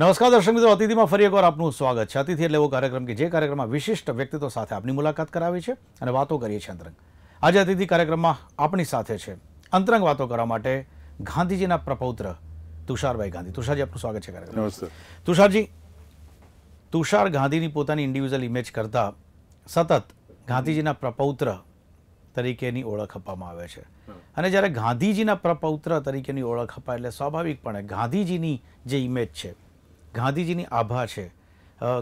નમસ્કાર દર્શક મિત્રો અતિથિમાં ફરી એકવાર આપનું સ્વાગત છે અતિથિ એટલે એવો કાર્યક્રમ કે જે કાર્યક્રમમાં વિશિષ્ટ વ્યક્તિત્વ સાથે આપની મુલાકાત કરાવી છે અને વાતો કરીએ છીએ અંતરંગ આજે અતિથિ કાર્યક્રમમાં આપણી સાથે છે અંતરંગ વાતો કરવા માટે ગાંધીજીના પ્રપૌત્ર તુષારભાઈ ગાંધી તુષારજી આપનું સ્વાગત છે કાર્યક્રમ તુષારજી તુષાર ગાંધીની પોતાની ઇન્ડિવિજ્યુઅલ ઇમેજ કરતાં સતત ગાંધીજીના પ્રપૌત્ર તરીકેની ઓળખ આપવામાં આવે છે અને જ્યારે ગાંધીજીના પ્રપૌત્ર તરીકેની ઓળખ અપાય એટલે સ્વાભાવિકપણે ગાંધીજીની જે ઇમેજ છે ગાંધીજીની આભા છે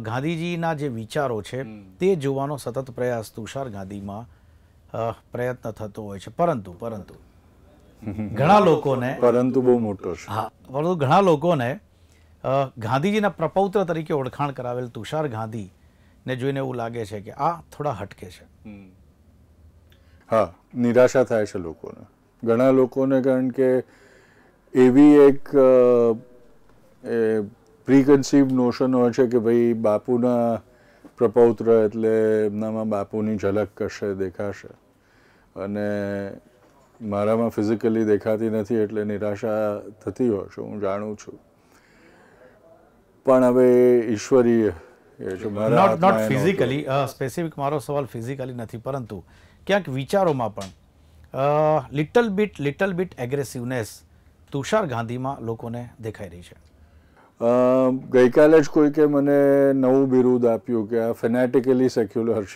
ગાંધીજીના જે વિચારો છે તે જોવાનો સતત પ્રયાસ તુષાર ગાંધીમાં પ્રયત્ન થતો હોય છે પરંતુ પરંતુ ઘણા લોકોને પરંતુ બહુ મોટો છે હા પરંતુ ઘણા લોકોને ગાંધીજીના પ્રપૌત્ર તરીકે ઓળખાણ કરાવેલ તુષાર ગાંધી ને જોઈને એવું લાગે છે કે આ થોડા હટકે છે હા નિરાશા થાય છે લોકોને ઘણા લોકોને કારણ કે એવી એક પ્રિકન્સીવ નોશન હોય છે કે ભાઈ બાપુના પ્રપૌત્ર એટલે એમનામાં બાપુની ઝલક કરશે દેખાશે અને મારામાં ફિઝિકલી દેખાતી નથી એટલે નિરાશા થતી હોય છે હું જાણું છું પણ હવે ઈશ્વરીય નોટ ફિઝિકલી સ્પેસિફિક મારો સવાલ ફિઝિકલી નથી પરંતુ ક્યાંક વિચારોમાં પણ little bit little bit aggressiveness Tushar ગાંધીમાં લોકોને દેખાઈ રહી છે ગઈકાલે જ કોઈકે મને નવું બિરુદ આપ્યું કે આ ફેનેટિકલી સેક્યુલર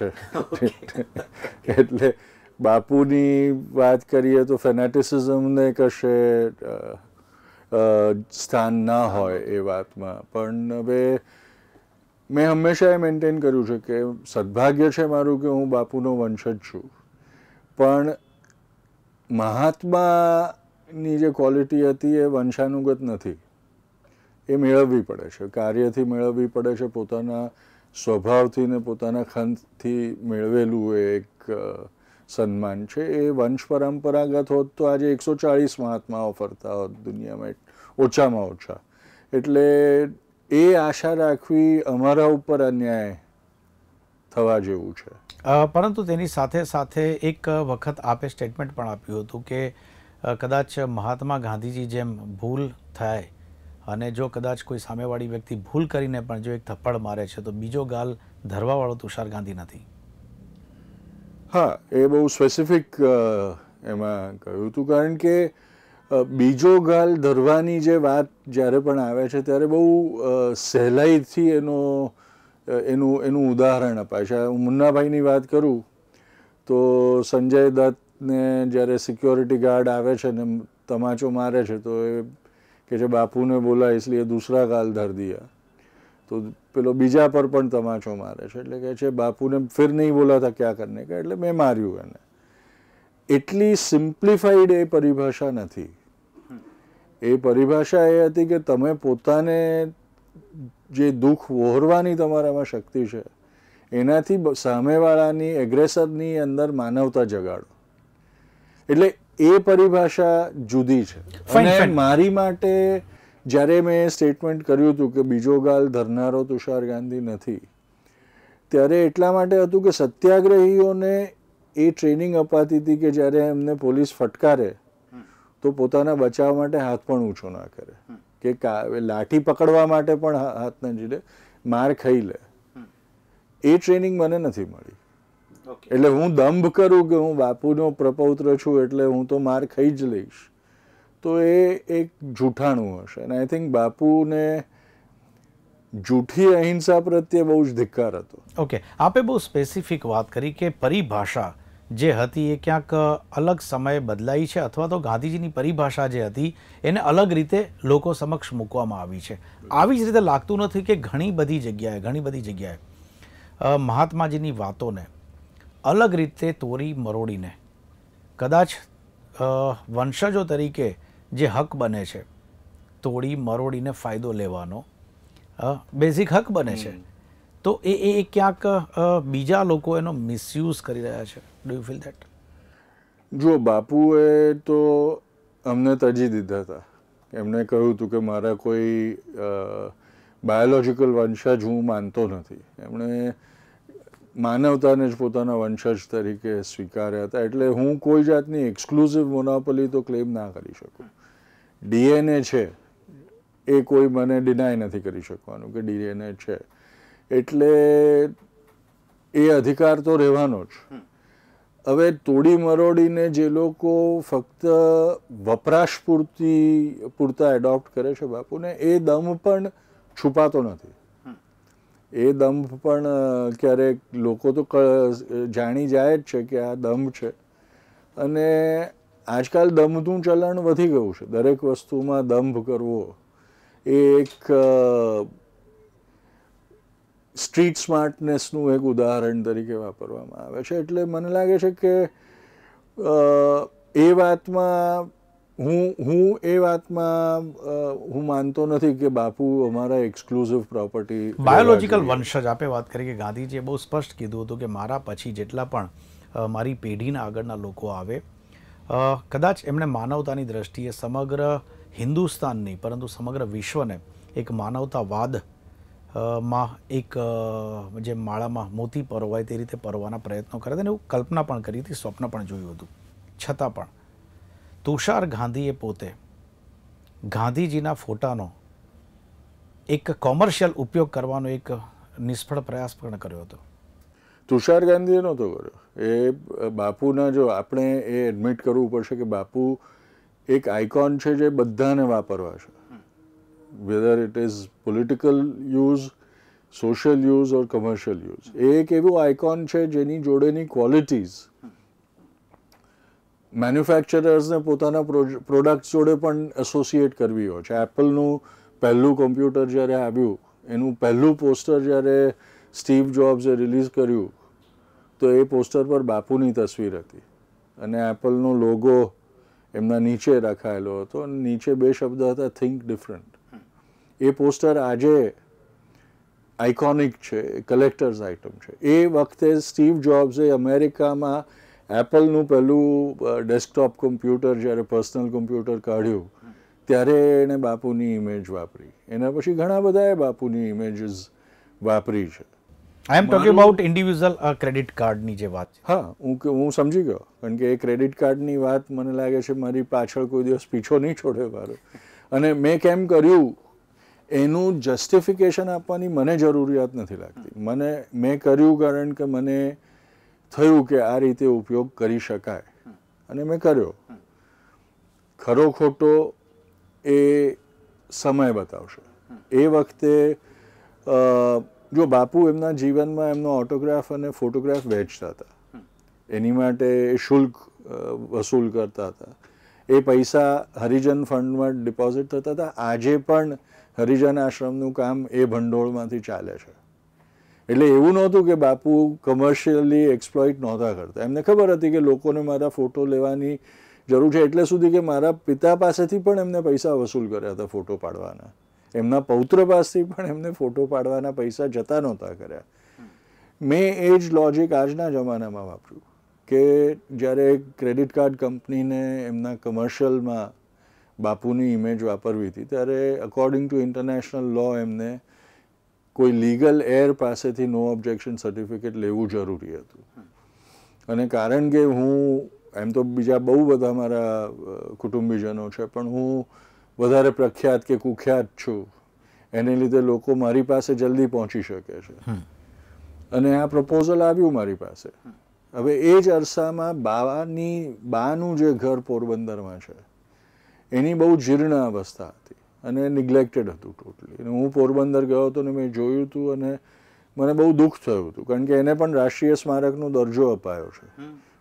છે એટલે બાપુની વાત કરીએ તો ફેનેટિસિઝમને કશે સ્થાન ના હોય એ વાતમાં પણ હવે મેં હંમેશા એ મેન્ટેન કર્યું છે કે સદભાગ્ય છે મારું કે હું બાપુનો વંશજ છું પણ મહાત્માની જે ક્વોલિટી હતી એ વંશાનુગત નથી એ મેળવવી પડે છે કાર્યથી મેળવવી પડે છે પોતાના સ્વભાવથી ને પોતાના ખંતથી મેળવેલું એક સન્માન છે એ વંશ પરંપરાગત હોત તો આજે એકસો ચાળીસ મહાત્માઓ ફરતા હોત દુનિયામાં ઓછામાં ઓછા એટલે એ આશા રાખવી અમારા ઉપર અન્યાય થવા જેવું છે પરંતુ તેની સાથે સાથે એક વખત આપે સ્ટેટમેન્ટ પણ આપ્યું હતું કે કદાચ મહાત્મા ગાંધીજી જેમ ભૂલ થાય અને જો કદાચ કોઈ સામેવાળી વ્યક્તિ ભૂલ કરીને પણ જો એક થપ્પડ મારે છે તો બીજો ગાલ ધરવાવાળો તુષાર ગાંધી નથી હા એ બહુ સ્પેસિફિક એમાં કહ્યું હતું કારણ કે બીજો ગાલ ધરવાની જે વાત જ્યારે પણ આવે છે ત્યારે બહુ સહેલાઈથી એનો એનું એનું ઉદાહરણ અપાય છે હું મુન્નાભાઈની વાત કરું તો સંજય દત્તને જ્યારે સિક્યોરિટી ગાર્ડ આવે છે ને તમાચો મારે છે તો એ કે છે બાપુને બોલાય એટલે દૂસરા ગાલ ધર દિયા તો પેલો બીજા પર પણ તમાચો મારે છે એટલે કહે છે બાપુને ફિર નહીં બોલાતા ક્યાં કરને કે એટલે મેં માર્યું એને એટલી સિમ્પ્લિફાઈડ એ પરિભાષા નથી એ પરિભાષા એ હતી કે તમે પોતાને જે દુઃખ વહોરવાની તમારામાં શક્તિ છે એનાથી સામેવાળાની એગ્રેસરની અંદર માનવતા જગાડો એટલે એ પરિભાષા જુદી છે મારી માટે જ્યારે મેં સ્ટેટમેન્ટ કર્યું હતું કે બીજો ગાલ ધરનારો તુષાર ગાંધી નથી ત્યારે એટલા માટે હતું કે સત્યાગ્રહીઓને એ ટ્રેનિંગ અપાતી હતી કે જ્યારે એમને પોલીસ ફટકારે તો પોતાના બચાવ માટે હાથ પણ ઊંચો ના કરે કે લાઠી પકડવા માટે પણ હાથના જીલે માર ખાઈ લે એ ટ્રેનિંગ મને નથી મળી એટલે હું દંભ કરું કે હું બાપુનો પ્રપૌત્ર છું એટલે હું તો માર ખાઈ જ લઈશ તો એ એક જૂઠાણું હશે અને આઈ થિંક બાપુને જૂઠી અહિંસા પ્રત્યે બહુ જ ધિક્કાર હતો ઓકે આપે બહુ સ્પેસિફિક વાત કરી કે પરિભાષા જે હતી એ ક્યાંક અલગ સમયે બદલાઈ છે અથવા તો ગાંધીજીની પરિભાષા જે હતી એને અલગ રીતે લોકો સમક્ષ મૂકવામાં આવી છે આવી જ રીતે લાગતું નથી કે ઘણી બધી જગ્યાએ ઘણી બધી જગ્યાએ મહાત્માજીની વાતોને અલગ રીતે તોરી મરોડીને કદાચ વંશજો તરીકે જે હક બને છે તોડી મરોડીને ફાયદો લેવાનો બેઝિક હક બને છે તો એ એ ક્યાંક બીજા લોકો એનો મિસયુઝ કરી રહ્યા છે ડુ યુ ફીલ ધેટ જો બાપુએ તો અમને તજી દીધા હતા એમણે કહ્યું હતું કે મારા કોઈ બાયોલોજિકલ વંશજ હું માનતો નથી એમણે માનવતાને જ પોતાના વંશજ તરીકે સ્વીકાર્યા હતા એટલે હું કોઈ જાતની એક્સક્લુઝિવ મોનોપોલી તો ક્લેમ ના કરી શકું ડીએનએ છે એ કોઈ મને ડિનાય નથી કરી શકવાનું કે ડીએનએ છે એટલે એ અધિકાર તો રહેવાનો જ હવે તોડી મરોડીને જે લોકો ફક્ત વપરાશ પૂરતી પૂરતા એડોપ્ટ કરે છે બાપુને એ દમ પણ છુપાતો નથી એ દંભ પણ ક્યારેક લોકો તો જાણી જાય જ છે કે આ દંભ છે અને આજકાલ દંભનું ચલણ વધી ગયું છે દરેક વસ્તુમાં દંભ કરવો એ એક સ્ટ્રીટ સ્માર્ટનેસનું એક ઉદાહરણ તરીકે વાપરવામાં આવે છે એટલે મને લાગે છે કે એ વાતમાં હું હું એ વાતમાં હું માનતો નથી કે બાપુ અમારા એક્સક્લુઝિવ પ્રોપર્ટી બાયોલોજિકલ વંશજ આપે વાત કરી કે ગાંધીજીએ બહુ સ્પષ્ટ કીધું હતું કે મારા પછી જેટલા પણ મારી પેઢીના આગળના લોકો આવે કદાચ એમણે માનવતાની દ્રષ્ટિએ સમગ્ર હિન્દુસ્તાનની પરંતુ સમગ્ર વિશ્વને એક માનવતાવાદ માં એક જે માળામાં મોતી પરોવાય તે રીતે પરવાના પ્રયત્નો કર્યા હતા અને એવું કલ્પના પણ કરી હતી સ્વપ્ન પણ જોયું હતું છતાં પણ તુષાર ગાંધીએ પોતે ગાંધીજીના ફોટાનો એક કોમર્શિયલ ઉપયોગ કરવાનો એક નિષ્ફળ પ્રયાસ પણ કર્યો હતો તુષાર ગાંધીએ નહોતો કર્યો એ બાપુના જો આપણે એ એડમિટ કરવું પડશે કે બાપુ એક આઇકોન છે જે બધાને વાપરવા છે whether it is political use, social use or commercial use એક એવું આઇકોન છે જેની જોડેની ક્વોલિટીઝ મેન્યુફેક્ચરર્સને પોતાના પ્રોડક્ટ જોડે પણ એસોસિએટ કરવી હોય છે એપલનું પહેલું કોમ્પ્યુટર જ્યારે આવ્યું એનું પહેલું પોસ્ટર જ્યારે સ્ટીવ જોબ્સે રિલીઝ કર્યું તો એ પોસ્ટર પર બાપુની તસવીર હતી અને નો લોગો એમના નીચે રખાયેલો હતો અને નીચે બે શબ્દ હતા થિંક ડિફરન્ટ એ પોસ્ટર આજે આઇકોનિક છે કલેક્ટર્સ આઇટમ છે એ વખતે સ્ટીવ જોબ્સે અમેરિકામાં એપલનું પહેલું ડેસ્કટોપ કોમ્પ્યુટર જ્યારે પર્સનલ કોમ્પ્યુટર કાઢ્યું ત્યારે એણે બાપુની ઇમેજ વાપરી એના પછી ઘણા બધાએ બાપુની ઇમેજીસ વાપરી છે I am talking about individual credit કાર્ડની જે વાત છે હા હું હું સમજી ગયો કારણ કે એ ક્રેડિટ કાર્ડની વાત મને લાગે છે મારી પાછળ કોઈ દિવસ પીછો નહીં છોડે મારો અને મેં કેમ કર્યું એનું જસ્ટિફિકેશન આપવાની મને જરૂરિયાત નથી લાગતી મને મેં કર્યું કારણ કે મને થયું કે આ રીતે ઉપયોગ કરી શકાય અને મેં કર્યો ખરો ખોટો એ સમય બતાવશે એ વખતે જો બાપુ એમના જીવનમાં એમનો ઓટોગ્રાફ અને ફોટોગ્રાફ વેચતા હતા એની માટે શુલ્ક વસૂલ કરતા હતા એ પૈસા હરિજન ફંડમાં ડિપોઝિટ થતા હતા આજે પણ હરિજન આશ્રમનું કામ એ ભંડોળમાંથી ચાલે છે એટલે એવું નહોતું કે બાપુ કમર્શિયલી એક્સપ્લોઇટ નહોતા કરતા એમને ખબર હતી કે લોકોને મારા ફોટો લેવાની જરૂર છે એટલે સુધી કે મારા પિતા પાસેથી પણ એમને પૈસા વસૂલ કર્યા હતા ફોટો પાડવાના એમના પૌત્ર પાસેથી પણ એમને ફોટો પાડવાના પૈસા જતા નહોતા કર્યા મેં એ જ લોજિક આજના જમાનામાં વાપર્યું કે જ્યારે ક્રેડિટ કાર્ડ કંપનીને એમના કમર્શિયલમાં બાપુની ઇમેજ વાપરવી હતી ત્યારે અકોર્ડિંગ ટુ ઇન્ટરનેશનલ લો એમને કોઈ લીગલ એર પાસેથી નો ઓબ્જેક્શન સર્ટિફિકેટ લેવું જરૂરી હતું અને કારણ કે હું એમ તો બીજા બહુ બધા મારા કુટુંબીજનો છે પણ હું વધારે પ્રખ્યાત કે કુખ્યાત છું એને લીધે લોકો મારી પાસે જલ્દી પહોંચી શકે છે અને આ પ્રપોઝલ આવ્યું મારી પાસે હવે એ જ અરસામાં બાવાની બાનું જે ઘર પોરબંદરમાં છે એની બહુ જીર્ણ અવસ્થા હતી અને નિગ્લેક્ટેડ હતું ટોટલી અને હું પોરબંદર ગયો હતો ને મેં જોયું હતું અને મને બહુ દુઃખ થયું હતું કારણ કે એને પણ રાષ્ટ્રીય સ્મારકનો દરજ્જો અપાયો છે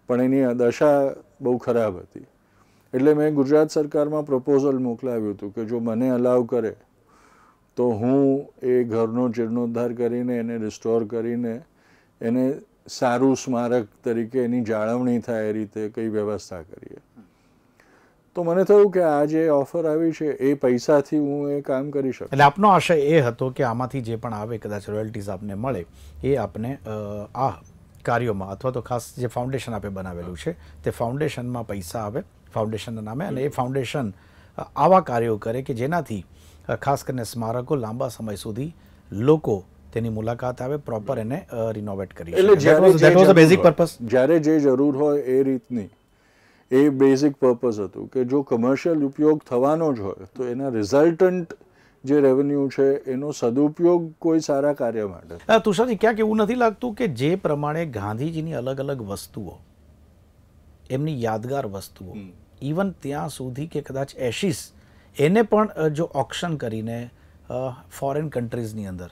પણ એની દશા બહુ ખરાબ હતી એટલે મેં ગુજરાત સરકારમાં પ્રપોઝલ મોકલાવ્યું હતું કે જો મને અલાવ કરે તો હું એ ઘરનો જીર્ણોદ્ધાર કરીને એને રિસ્ટોર કરીને એને સારું સ્મારક તરીકે એની જાળવણી થાય એ રીતે કઈ વ્યવસ્થા કરીએ તો મને થયું કે આ જે ઓફર આવી છે એ પૈસાથી હું એ કામ કરી શકું એટલે આપનો આશય એ હતો કે આમાંથી જે પણ આવે કદાચ રોયલ્ટીઝ આપને મળે એ આપને આ કાર્યોમાં અથવા તો ખાસ જે ફાઉન્ડેશન આપે બનાવેલું છે તે ફાઉન્ડેશનમાં પૈસા આવે ફાઉન્ડેશનના નામે અને એ ફાઉન્ડેશન આવા કાર્યો કરે કે જેનાથી ખાસ કરીને સ્મારકો લાંબા સમય સુધી લોકો તેની મુલાકાત આવે પ્રોપર એને રિનોવેટ કરી એટલે જ્યારે જ્યારે જે જરૂર હોય એ રીતની એ બેઝિક પર્પઝ હતું કે જો કમર્શિયલ ઉપયોગ થવાનો જ હોય તો એના રિઝલ્ટન્ટ જે રેવન્યુ છે એનો સદુપયોગ કોઈ સારા કાર્ય માટે તુષારજી ક્યાંક એવું નથી લાગતું કે જે પ્રમાણે ગાંધીજીની અલગ અલગ વસ્તુઓ એમની યાદગાર વસ્તુઓ ઇવન ત્યાં સુધી કે કદાચ એશિસ એને પણ જો ઓક્શન કરીને ફોરેન કન્ટ્રીઝની અંદર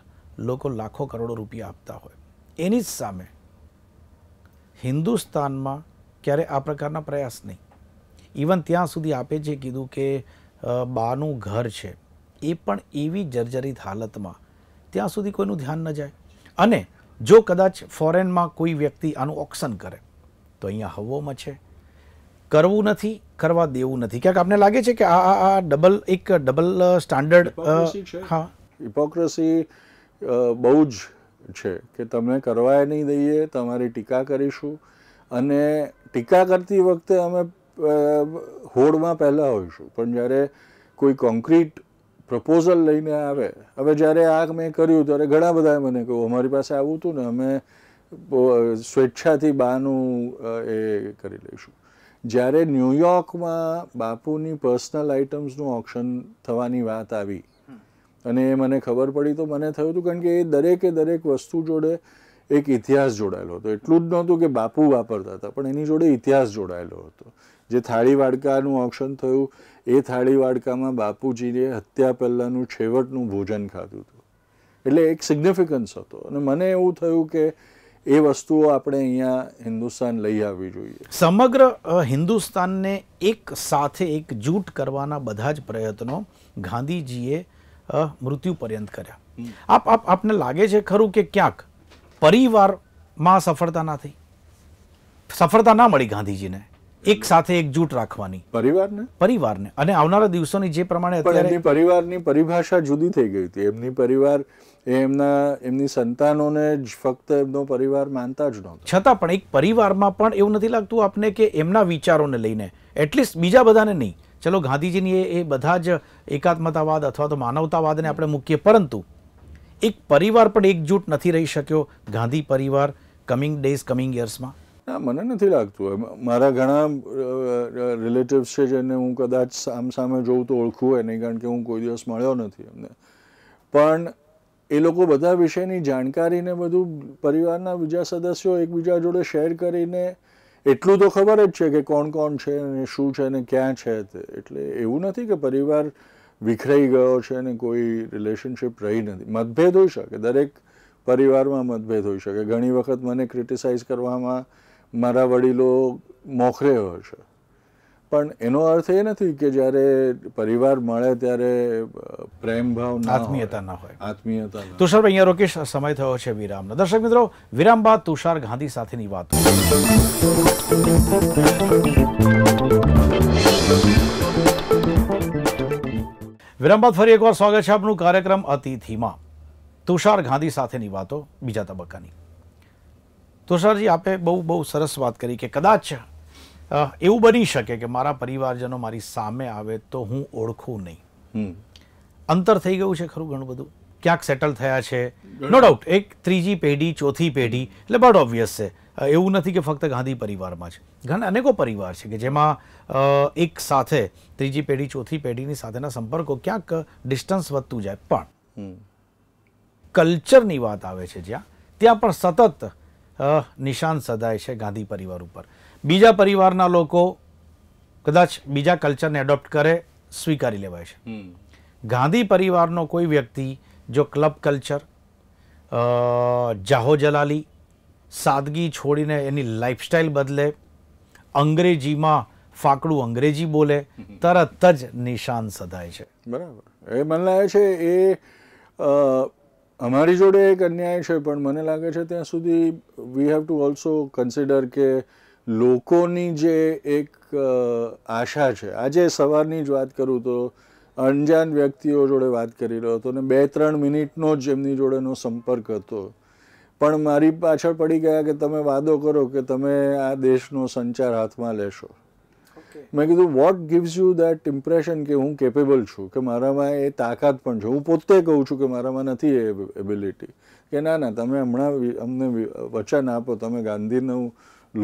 લોકો લાખો કરોડો રૂપિયા આપતા હોય એની જ સામે હિન્દુસ્તાનમાં ક્યારે આ પ્રકારના પ્રયાસ નહીં ઇવન ત્યાં સુધી આપે જે કીધું કે બાનું ઘર છે એ પણ એવી જર્જરિત હાલતમાં ત્યાં સુધી કોઈનું ધ્યાન ન જાય અને જો કદાચ ફોરેનમાં કોઈ વ્યક્તિ આનું ઓક્શન કરે તો અહીંયા હવોમાં છે કરવું નથી કરવા દેવું નથી ક્યાંક આપને લાગે છે કે આ આ ડબલ એક ડબલ સ્ટાન્ડર્ડ હા હિપોક્રેસી બહુ જ છે કે તમને કરવા નહીં દઈએ તમારી ટીકા કરીશું અને ટીકા કરતી વખતે અમે હોડમાં પહેલાં હોઈશું પણ જ્યારે કોઈ કોન્ક્રીટ પ્રપોઝલ લઈને આવે હવે જ્યારે આ મેં કર્યું ત્યારે ઘણા બધાએ મને કહ્યું અમારી પાસે આવું હતું ને અમે સ્વેચ્છાથી બાનું એ કરી લઈશું જ્યારે ન્યુયોર્કમાં બાપુની પર્સનલ આઇટમ્સનું ઓપ્શન થવાની વાત આવી અને એ મને ખબર પડી તો મને થયું હતું કારણ કે એ દરેકે દરેક વસ્તુ જોડે એક ઇતિહાસ જોડાયેલો હતો એટલું જ નહોતું કે બાપુ વાપરતા હતા પણ એની જોડે ઇતિહાસ જોડાયેલો હતો જે થાળી વાડકાનું ઓક્શન થયું એ થાળી વાડકામાં બાપુજીએ હત્યા પહેલાંનું છેવટનું ભોજન ખાધું હતું એટલે એક સિગ્નિફિકન્સ હતો અને મને એવું થયું કે એ વસ્તુઓ આપણે અહીંયા હિન્દુસ્તાન લઈ આવવી જોઈએ સમગ્ર હિન્દુસ્તાનને એક સાથે એક જૂટ કરવાના બધા જ પ્રયત્નો ગાંધીજીએ મૃત્યુ પર્યંત કર્યા આપ આપ આપને લાગે છે ખરું કે ક્યાંક પરિવારમાં સફળતા નથી સફળતા ના મળી ગાંધીજીને એક સાથે એકજૂટ રાખવાની પરિવારને પરિવારને અને આવનારા દિવસોની જે પ્રમાણે અત્યારે પરિવારની પરિભાષા જુદી થઈ ગઈ હતી એમની પરિવાર એમના એમની સંતાનોને જ ફક્ત એમનો પરિવાર માનતા જ નહોતો છતાં પણ એક પરિવારમાં પણ એવું નથી લાગતું આપને કે એમના વિચારોને લઈને એટલીસ્ટ બીજા બધાને નહીં ચલો ગાંધીજીની એ બધા જ એકાત્મતાવાદ અથવા તો માનવતાવાદને આપણે મૂકીએ પરંતુ એક પરિવાર પણ એકજૂટ નથી રહી શક્યો ગાંધી પરિવાર કમિંગ ડેઝ કમિંગ યર્સમાં ના મને નથી લાગતું મારા ઘણા રિલેટિવ્સ છે જેને હું કદાચ સામ સામે જોઉં તો ઓળખું હોય નહીં કારણ કે હું કોઈ દિવસ મળ્યો નથી એમને પણ એ લોકો બધા વિષયની જાણકારીને બધું પરિવારના બીજા સદસ્યો એકબીજા જોડે શેર કરીને એટલું તો ખબર જ છે કે કોણ કોણ છે અને શું છે ને ક્યાં છે તે એટલે એવું નથી કે પરિવાર વિખરાઈ ગયો છે અને કોઈ રિલેશનશિપ રહી નથી મતભેદ હોઈ શકે દરેક પરિવારમાં મતભેદ હોઈ શકે ઘણી વખત મને ક્રિટિસાઇઝ કરવામાં મારા વડીલો મોખરે હોય છે પણ એનો અર્થ એ નથી કે જ્યારે પરિવાર મળે ત્યારે પ્રેમ ભાવ આત્મીયતા ના હોય આત્મીયતા તુષાર અહીંયા રોકેશ સમય થયો છે વિરામનો દર્શક મિત્રો વિરામ બાદ તુષાર ગાંધી સાથેની વાત વિરામ ફરી એકવાર સ્વાગત છે આપનું કાર્યક્રમ અતિથિમાં તુષાર ગાંધી સાથેની વાતો બીજા તબક્કાની તુષારજી આપે બહુ બહુ સરસ વાત કરી કે કદાચ એવું બની શકે કે મારા પરિવારજનો મારી સામે આવે તો હું ઓળખું નહીં અંતર થઈ ગયું છે ખરું ઘણું બધું ક્યાંક સેટલ થયા છે નો ડાઉટ એક ત્રીજી પેઢી ચોથી પેઢી એટલે બટ ઓબ્વિયસ છે એવું નથી કે ફક્ત ગાંધી પરિવારમાં છે ઘણા અનેકો પરિવાર છે કે જેમાં એક સાથે ત્રીજી પેઢી ચોથી પેઢીની સાથેના સંપર્કો ક્યાંક ડિસ્ટન્સ વધતું જાય પણ કલ્ચરની વાત આવે છે જ્યાં ત્યાં પણ સતત નિશાન સદાય છે ગાંધી પરિવાર ઉપર બીજા પરિવારના લોકો કદાચ બીજા કલ્ચરને એડોપ્ટ કરે સ્વીકારી લેવાય છે ગાંધી પરિવારનો કોઈ વ્યક્તિ જો ક્લબ કલ્ચર જાહો જલાલી સાદગી છોડીને એની લાઇફસ્ટાઈલ બદલે અંગ્રેજીમાં ફાકડું અંગ્રેજી બોલે તરત જ નિશાન સધાય છે બરાબર એ મને લાગે છે એ અમારી જોડે એક અન્યાય છે પણ મને લાગે છે ત્યાં સુધી we have to also consider કે લોકોની જે એક આશા છે આજે સવારની જ વાત કરું તો અણજાન વ્યક્તિઓ જોડે વાત કરી રહ્યો હતો ને બે ત્રણ મિનિટનો જ એમની જોડેનો સંપર્ક હતો પણ મારી પાછળ પડી ગયા કે તમે વાદો કરો કે તમે આ દેશનો સંચાર હાથમાં લેશો મેં કીધું what gives you that impression કે હું કેપેબલ છું કે મારામાં એ તાકાત પણ છે હું પોતે કહું છું કે મારામાં નથી એ એબિલિટી કે ના ના તમે હમણાં અમને વચન આપો તમે ગાંધીનું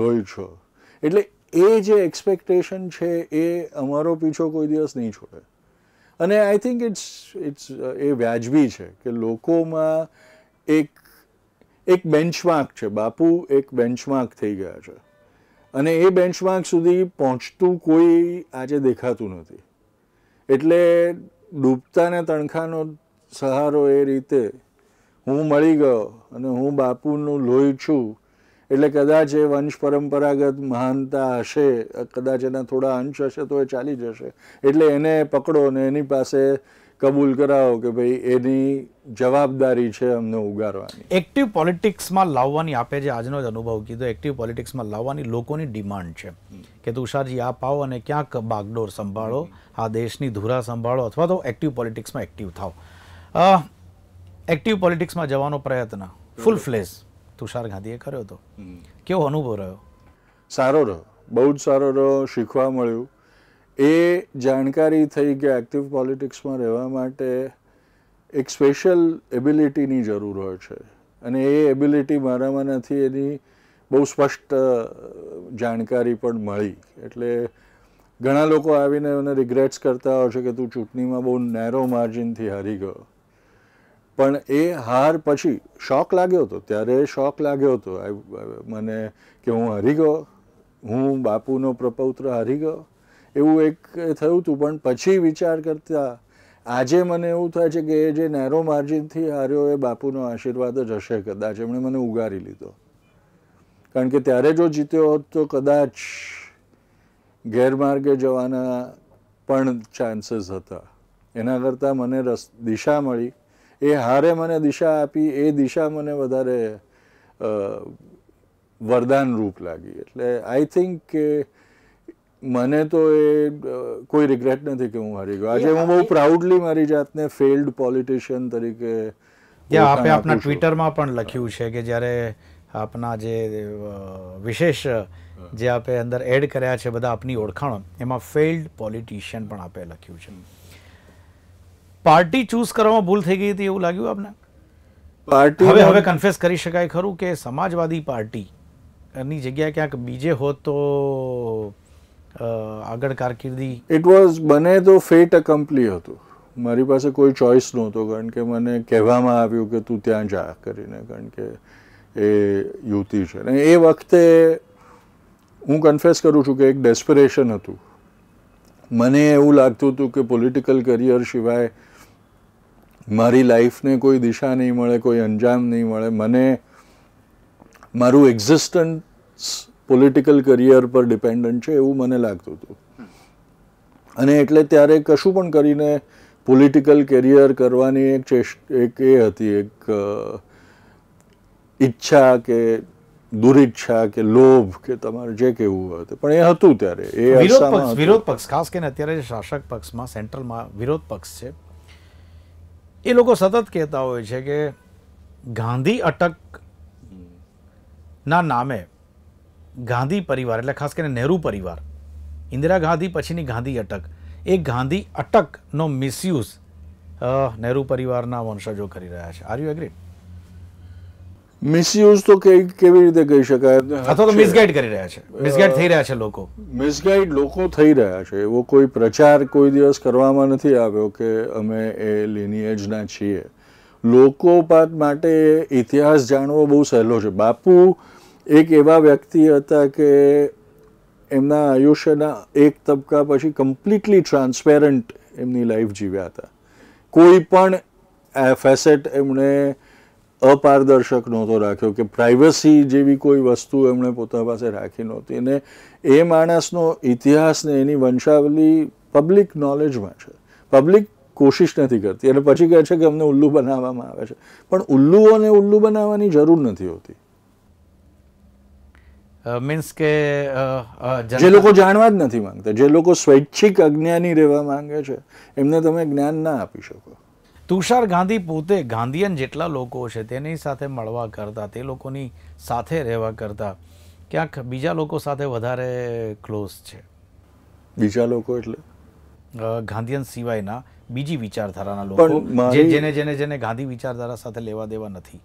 લોહી છો એટલે એ જે એક્સપેક્ટેશન છે એ અમારો પીછો કોઈ દિવસ નહીં છોડે અને આઈ થિંક ઇટ્સ ઇટ્સ એ વ્યાજબી છે કે લોકોમાં એક એક બેન્ચમાર્ક છે બાપુ એક બેન્ચમાર્ક થઈ ગયા છે અને એ બેન્ચમાર્ક સુધી પહોંચતું કોઈ આજે દેખાતું નથી એટલે ડૂબતાને તણખાનો સહારો એ રીતે હું મળી ગયો અને હું બાપુનું લોહી છું એટલે કદાચ એ વંશ પરંપરાગત મહાનતા હશે કદાચ એના થોડા અંશ હશે તો એ ચાલી જશે એટલે એને પકડો અને એની પાસે કબૂલ કરાવો કે ભાઈ એની જવાબદારી છે અમને ઉગારવાની એક્ટિવ પોલિટિક્સમાં લાવવાની આપે જે આજનો જ અનુભવ કીધો એક્ટિવ પોલિટિક્સમાં લાવવાની લોકોની ડિમાન્ડ છે કે તુષારજી આ પાઓ અને ક્યાંક બાગડોર સંભાળો આ દેશની ધુરા સંભાળો અથવા તો એક્ટિવ પોલિટિક્સમાં એક્ટિવ થાઓ એક્ટિવ પોલિટિક્સમાં જવાનો પ્રયત્ન ફૂલ ફ્લેસ તુષાર ગાંધીએ કર્યો હતો કેવો અનુભવ રહ્યો સારો રહ્યો બહુ જ સારો રહ્યો શીખવા મળ્યું એ જાણકારી થઈ કે એક્ટિવ પોલિટિક્સમાં રહેવા માટે એક સ્પેશિયલ એબિલિટીની જરૂર હોય છે અને એ એબિલિટી મારામાં નથી એની બહુ સ્પષ્ટ જાણકારી પણ મળી એટલે ઘણા લોકો આવીને એને રિગ્રેટ્સ કરતા હોય છે કે તું ચૂંટણીમાં બહુ નેરો માર્જિનથી હારી ગયો પણ એ હાર પછી શોક લાગ્યો હતો ત્યારે શોક લાગ્યો હતો મને કે હું હારી ગયો હું બાપુનો પ્રપૌત્ર હારી ગયો એવું એક થયું હતું પણ પછી વિચાર કરતાં આજે મને એવું થાય છે કે એ જે નેરો માર્જિનથી હાર્યો એ બાપુનો આશીર્વાદ જ હશે કદાચ એમણે મને ઉગારી લીધો કારણ કે ત્યારે જો જીત્યો હોત તો કદાચ ગેરમાર્ગે જવાના પણ ચાન્સીસ હતા એના કરતાં મને રસ દિશા મળી એ હારે મને દિશા આપી એ દિશા મને વધારે વરદાન રૂપ લાગી એટલે આઈ થિંક કે મને તો એ કોઈ રિગ્રેટ નથી કે હું હારી ગયો આજે હું બહુ પ્રાઉડલી મારી જાતને ફેલ્ડ પોલિટિશિયન તરીકે આપે આપના ટ્વિટરમાં પણ લખ્યું છે કે જ્યારે આપના જે વિશેષ જે આપે અંદર એડ કર્યા છે બધા આપની ઓળખાણો એમાં ફેલ્ડ પોલિટિશિયન પણ આપે લખ્યું છે પાર્ટી ચૂઝ કરવામાં ભૂલ થઈ ગઈ હતી એવું લાગ્યું આપને પાર્ટી હવે હવે કન્ફેસ કરી શકાય ખરું કે સમાજવાદી પાર્ટી એની જગ્યાએ ક્યાંક બીજે હોત તો આગળ કારકિર્દી ઇટ વોઝ બને તો ફેટ અકમ્પ્લી હતું મારી પાસે કોઈ ચોઈસ નહોતો કારણ કે મને કહેવામાં આવ્યું કે તું ત્યાં જા કરીને કારણ કે એ યુવતી છે અને એ વખતે હું કન્ફેસ કરું છું કે એક ડેસ્પરેશન હતું મને એવું લાગતું હતું કે પોલિટિકલ કરિયર સિવાય મારી લાઈફને કોઈ દિશા નહીં મળે કોઈ અંજામ નહીં મળે મને મારું એક્ઝિસ્ટન્સ પોલિટિકલ કરિયર પર ડિપેન્ડન્ટ છે એવું મને લાગતું હતું અને એટલે ત્યારે કશું પણ કરીને પોલિટિકલ કેરિયર કરવાની એક ચેષ્ટ એક એ હતી એક ઈચ્છા કે દુરિચ્છા કે લોભ કે તમારે જે કેવું હતું પણ એ હતું ત્યારે એ વિરોધ પક્ષ વિરોધ પક્ષ ખાસ કરીને અત્યારે જે શાસક પક્ષમાં સેન્ટ્રલમાં વિરોધ પક્ષ છે એ લોકો સતત કહેતા હોય છે કે ગાંધી અટક ના નામે ગાંધી પરિવાર એટલે ખાસ કરીને નહેરુ પરિવાર ઇન્દિરા ગાંધી પછીની ગાંધી અટક એ ગાંધી અટકનો મિસયુઝ નહેરુ પરિવારના વંશજો કરી રહ્યા છે આર યુ એગ્રી મિસયુઝ તો કેવી રીતે કહી શકાય અથવા તો મિસગાઈડ કરી રહ્યા છે મિસગાઈડ થઈ રહ્યા છે લોકો મિસગાઈડ લોકો થઈ રહ્યા છે એવો કોઈ પ્રચાર કોઈ દિવસ કરવામાં નથી આવ્યો કે અમે એ લિનિએજના છીએ લોકો પાત માટે ઇતિહાસ જાણવો બહુ સહેલો છે બાપુ એક એવા વ્યક્તિ હતા કે એમના આયુષ્યના એક તબક્કા પછી કમ્પ્લીટલી ટ્રાન્સપેરન્ટ એમની લાઈફ જીવ્યા હતા કોઈ પણ ફેસેટ એમણે અપારદર્શક નહોતો રાખ્યો કે પ્રાઇવસી જેવી કોઈ વસ્તુ એમણે પોતા પાસે રાખી નહોતી અને એ માણસનો ઇતિહાસ ને એની વંશાવલી પબ્લિક નોલેજમાં છે પબ્લિક કોશિશ નથી કરતી અને પછી કહે છે કે અમને ઉલ્લુ બનાવવામાં આવે છે પણ ઉલ્લુઓને ઉલ્લુ બનાવવાની જરૂર નથી હોતી મીન્સ કે જે લોકો જાણવા જ નથી માંગતા જે લોકો સ્વૈચ્છિક અજ્ઞાની રહેવા માંગે છે એમને તમે જ્ઞાન ના આપી શકો તુષાર ગાંધી પોતે ગાંધીયન જેટલા લોકો છે તેની સાથે મળવા કરતા તે લોકોની સાથે રહેવા કરતા ક્યાંક બીજા લોકો સાથે વધારે ક્લોઝ છે બીજા લોકો એટલે ગાંધીયન સિવાયના બીજી વિચારધારાના લોકો જેને જેને જેને ગાંધી વિચારધારા સાથે લેવા દેવા નથી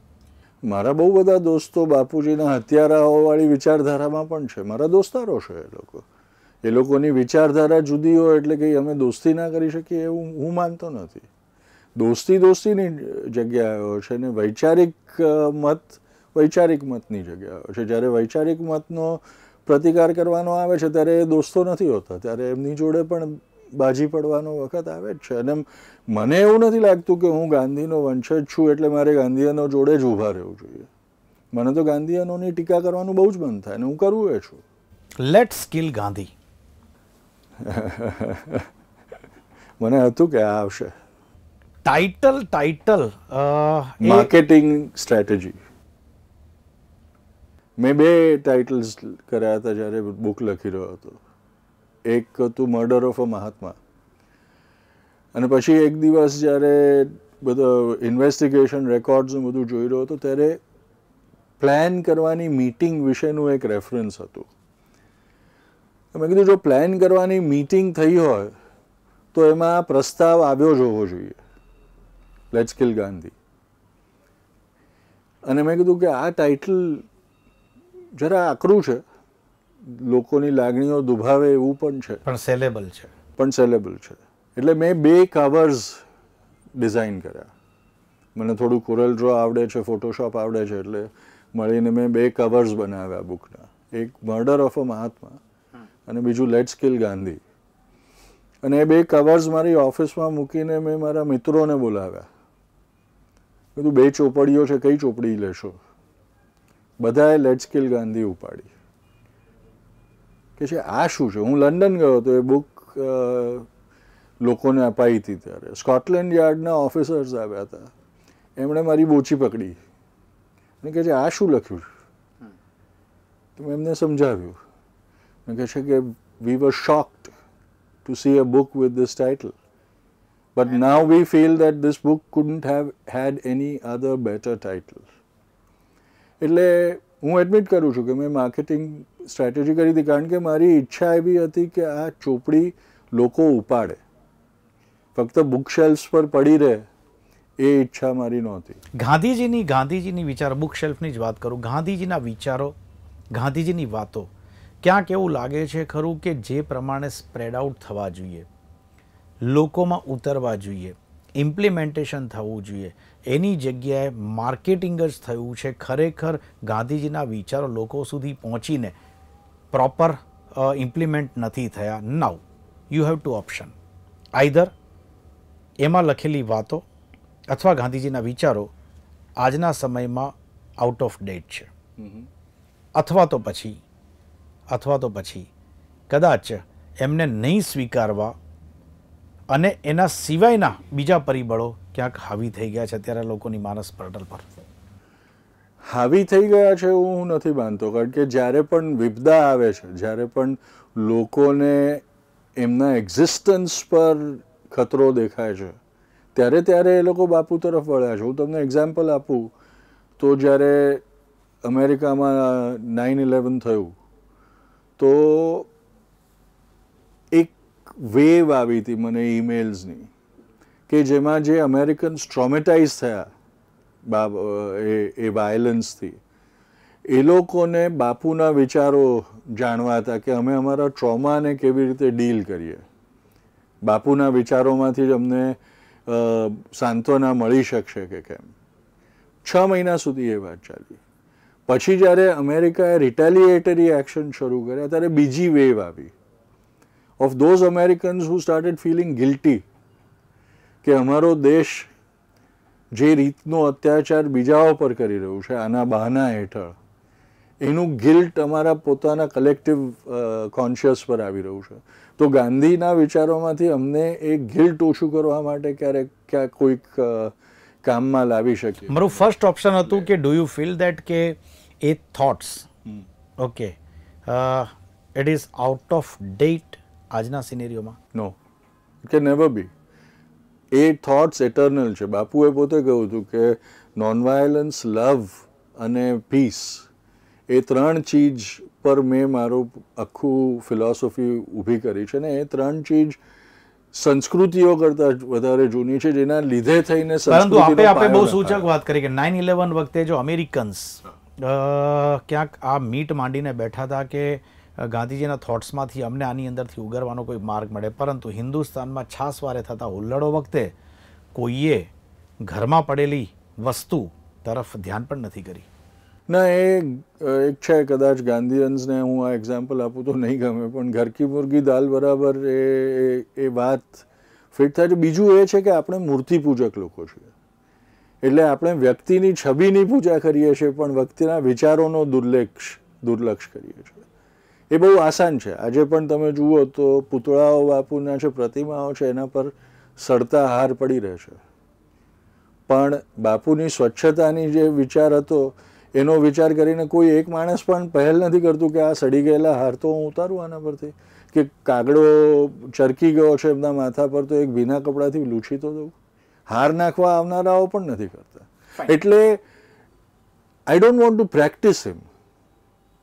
મારા બહુ બધા દોસ્તો બાપુજીના હત્યારાઓવાળી વિચારધારામાં પણ છે મારા દોસ્તારો છે એ લોકો એ લોકોની વિચારધારા જુદી હોય એટલે કે અમે દોસ્તી ના કરી શકીએ એવું હું માનતો નથી દોસ્તી દોસ્તીની જગ્યાઓ છે ને વૈચારિક મત વૈચારિક મતની જગ્યાઓ છે જ્યારે વૈચારિક મતનો પ્રતિકાર કરવાનો આવે છે ત્યારે એ દોસ્તો નથી હોતા ત્યારે એમની જોડે પણ બાજી પડવાનો વખત આવે જ છે અને મને એવું નથી લાગતું કે હું ગાંધીનો વંશજ છું એટલે મારે ગાંધીયનો જોડે જ ઊભા રહેવું જોઈએ મને તો ગાંધીયનોની ટીકા કરવાનું બહુ જ બંધ થાય અને હું કરવું એ છું લેટ સ્કિલ ગાંધી મને હતું કે આ આવશે ટાઇટલ ટાઇટલ માર્કેટિંગ સ્ટ્રેટેજી મેં બે ટાઇટલ્સ કર્યા હતા જ્યારે બુક લખી રહ્યો હતો એક હતું મર્ડર ઓફ અ મહાત્મા અને પછી એક દિવસ જ્યારે બધો ઇન્વેસ્ટિગેશન રેકોર્ડ્સનું બધું જોઈ રહ્યો હતો ત્યારે પ્લાન કરવાની મીટિંગ વિશેનું એક રેફરન્સ હતું મેં કીધું જો પ્લાન કરવાની મીટિંગ થઈ હોય તો એમાં પ્રસ્તાવ આવ્યો જ હોવો જોઈએ લેટ્સ કિલ ગાંધી અને મેં કીધું કે આ ટાઇટલ જરા આકરું છે લોકોની લાગણીઓ દુભાવે એવું પણ છે પણ સેલેબલ છે પણ સેલેબલ છે એટલે મેં બે કવર્સ ડિઝાઇન કર્યા મને થોડું કોરલ ડ્રો આવડે છે ફોટોશોપ આવડે છે એટલે મળીને મેં બે કવર્સ બનાવ્યા બુકના એક મર્ડર ઓફ અ મહાત્મા અને બીજું લેટ સ્કિલ ગાંધી અને એ બે કવર્સ મારી ઓફિસમાં મૂકીને મેં મારા મિત્રોને બોલાવ્યા બધું બે ચોપડીઓ છે કઈ ચોપડી લેશો બધાએ લેટ સ્કિલ ગાંધી ઉપાડી કે છે આ શું છે હું લંડન ગયો હતો એ બુક લોકોને અપાઈ હતી ત્યારે સ્કોટલેન્ડ યાર્ડના ઓફિસર્સ આવ્યા હતા એમણે મારી બોચી પકડી અને કહે છે આ શું લખ્યું છે તો મેં એમને સમજાવ્યું મેં કહે છે કે we were shocked to see a book with this title but now we feel that this book couldn't have had any other better title એટલે હું એડમિટ કરું છું કે મેં માર્કેટિંગ સ્ટ્રેટેજી કરી હતી કારણ કે મારી ઈચ્છા એવી હતી કે આ ચોપડી લોકો ઉપાડે ફક્ત બુક શેલ્ફ્સ પર પડી રહે એ ઈચ્છા મારી નહોતી ગાંધીજીની ગાંધીજીની વિચારો બુક શેલ્ફની જ વાત કરું ગાંધીજીના વિચારો ગાંધીજીની વાતો ક્યાંક એવું લાગે છે ખરું કે જે પ્રમાણે સ્પ્રેડ આઉટ થવા જોઈએ લોકોમાં ઉતરવા જોઈએ ઇમ્પ્લિમેન્ટેશન થવું જોઈએ એની જગ્યાએ માર્કેટિંગ જ થયું છે ખરેખર ગાંધીજીના વિચારો લોકો સુધી પહોંચીને પ્રોપર ઇમ્પ્લિમેન્ટ નથી થયા now you have two option either એમાં લખેલી વાતો અથવા ગાંધીજીના વિચારો આજના સમયમાં આઉટ ઓફ ડેટ છે અથવા તો પછી અથવા તો પછી કદાચ એમને નહીં સ્વીકારવા અને એના સિવાયના બીજા પરિબળો ક્યાંક હાવી થઈ ગયા છે અત્યારે લોકોની માનસ પટલ પર હાવી થઈ ગયા છે એવું હું નથી માનતો કારણ કે જ્યારે પણ વિપદા આવે છે જ્યારે પણ લોકોને એમના એક્ઝિસ્ટન્સ પર ખતરો દેખાય છે ત્યારે ત્યારે એ લોકો બાપુ તરફ વળ્યા છે હું તમને એક્ઝામ્પલ આપું તો જ્યારે અમેરિકામાં નાઇન ઇલેવન થયું તો વેવ આવી હતી મને ઇમેલ્સની કે જેમાં જે અમેરિકન્સ ટ્રોમેટાઇઝ થયા બાપ એ વાયલન્સથી એ લોકોને બાપુના વિચારો જાણવા હતા કે અમે અમારા ટ્રોમાને કેવી રીતે ડીલ કરીએ બાપુના વિચારોમાંથી જ અમને સાંત્વના મળી શકશે કે કેમ છ મહિના સુધી એ વાત ચાલી પછી જ્યારે અમેરિકાએ રિટેલિએટરી એક્શન શરૂ કર્યા ત્યારે બીજી વેવ આવી of those Americans who started feeling guilty કે અમારો દેશ જે રીતનો અત્યાચાર બીજાઓ પર કરી રહ્યું છે આના બહાના હેઠળ એનું ગિલ્ટ અમારા પોતાના કલેક્ટિવ કોન્શિયસ પર આવી રહ્યું છે તો ગાંધીના વિચારોમાંથી અમને એ ગિલ્ટ ઓછું કરવા માટે ક્યારેક ક્યાં કોઈક કામમાં લાવી શકે મારું ફર્સ્ટ ઓપ્શન હતું કે ડુ યુ ફીલ દેટ કે એ thoughts okay it is out of date આજના સિનેરીઓમાં નો કે નેવર બી એ થોટ્સ એટર્નલ છે બાપુએ પોતે કહ્યું હતું કે નોન વાયલન્સ લવ અને પીસ એ ત્રણ ચીજ પર મેં મારું આખું ફિલોસોફી ઊભી કરી છે ને એ ત્રણ ચીજ સંસ્કૃતિઓ કરતા વધારે જૂની છે જેના લીધે થઈને પરંતુ આપણે આપણે બહુ સૂચક વાત કરી કે નાઇન ઇલેવન વખતે જો અમેરિકન્સ ક્યાંક આ મીટ માંડીને બેઠા હતા કે ગાંધીજીના થોટ્સમાંથી અમને આની અંદરથી ઉગારવાનો કોઈ માર્ગ મળે પરંતુ હિન્દુસ્તાનમાં છાસવારે થતા હુલ્લડો વખતે કોઈએ ઘરમાં પડેલી વસ્તુ તરફ ધ્યાન પણ નથી કરી ના એ એક છે કદાચ ગાંધીયન્સને હું આ એક્ઝામ્પલ આપું તો નહીં ગમે પણ ઘરકી મુરગી દાલ બરાબર એ એ વાત ફિટ થાય છે બીજું એ છે કે આપણે મૂર્તિપૂજક લોકો છીએ એટલે આપણે વ્યક્તિની છબીની પૂજા કરીએ છીએ પણ વ્યક્તિના વિચારોનો દુર્લેક્ષ દુર્લક્ષ કરીએ છીએ એ બહુ આસાન છે આજે પણ તમે જુઓ તો પૂતળાઓ બાપુના જે પ્રતિમાઓ છે એના પર સડતા હાર પડી રહે છે પણ બાપુની સ્વચ્છતાની જે વિચાર હતો એનો વિચાર કરીને કોઈ એક માણસ પણ પહેલ નથી કરતું કે આ સડી ગયેલા હાર તો હું ઉતારું આના પરથી કે કાગડો ચરકી ગયો છે એમના માથા પર તો એક ભીના કપડાથી લૂછી તો દઉં હાર નાખવા આવનારાઓ પણ નથી કરતા એટલે I don't want to practice him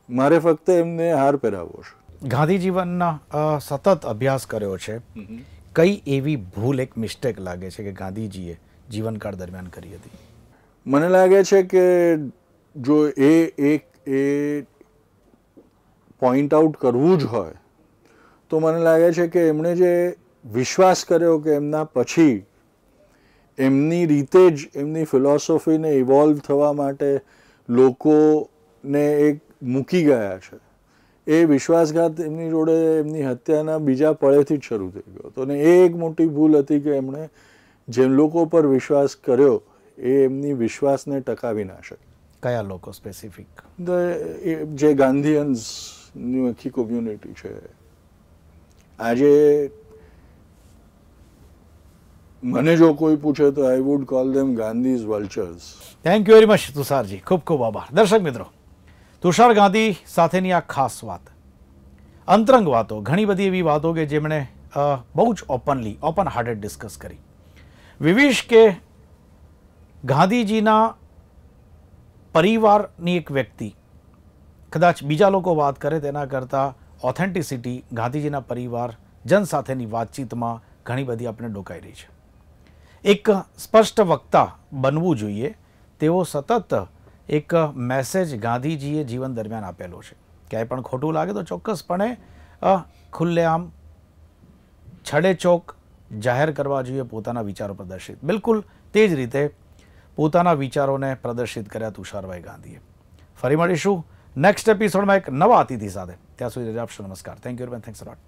મારે ફક્ત એમને હાર પહેરાવવો છે ગાંધી જીવનના સતત અભ્યાસ કર્યો છે કઈ એવી ભૂલ એક મિસ્ટેક લાગે છે કે ગાંધીજીએ જીવનકાળ દરમિયાન કરી હતી મને લાગે છે કે જો એ એક એ પોઈન્ટ આઉટ કરવું જ હોય તો મને લાગે છે કે એમણે જે વિશ્વાસ કર્યો કે એમના પછી એમની રીતે જ એમની ફિલોસોફીને ઇવોલ્વ થવા માટે લોકોને એક મૂકી ગયા છે એ વિશ્વાસઘાત એમની જોડે એમની હત્યાના બીજા પળેથી જ શરૂ થઈ ગયો હતો અને એ એક મોટી ભૂલ હતી કે એમણે જેમ લોકો પર વિશ્વાસ કર્યો એ એમની વિશ્વાસને ટકાવી ના શકે કયા લોકો સ્પેસિફિક જે ગાંધીયન્સની આખી કોમ્યુનિટી છે આજે મને જો કોઈ પૂછે તો I would call them Gandhi's vultures thank you very much તુષારજી ખૂબ ખૂબ આભાર દર્શક મિત્રો તુષાર ગાંધી સાથેની આ ખાસ વાત અંતરંગ વાતો ઘણી બધી એવી વાતો કે જેમણે બહુ જ ઓપનલી ઓપન હાર્ટેડ ડિસ્કસ કરી વિવિશ કે ગાંધીજીના પરિવારની એક વ્યક્તિ કદાચ બીજા લોકો વાત કરે તેના કરતાં ઓથેન્ટિસિટી ગાંધીજીના પરિવાર જન સાથેની વાતચીતમાં ઘણી બધી આપણે ડોકાઈ રહી છે એક સ્પષ્ટ વક્તા બનવું જોઈએ તેઓ સતત એક મેસેજ ગાંધીજીએ જીવન દરમિયાન આપેલો છે ક્યાંય પણ ખોટું લાગે તો ચોક્કસપણે ખુલ્લેઆમ છડે ચોક જાહેર કરવા જોઈએ પોતાના વિચારો પ્રદર્શિત બિલકુલ તે જ રીતે પોતાના વિચારોને પ્રદર્શિત કર્યા તુષારભાઈ ગાંધીએ ફરી મળીશું નેક્સ્ટ એપિસોડમાં એક નવા અતિથિ સાથે ત્યાં સુધી રજા આપશો નમસ્કાર thank you man thanks a lot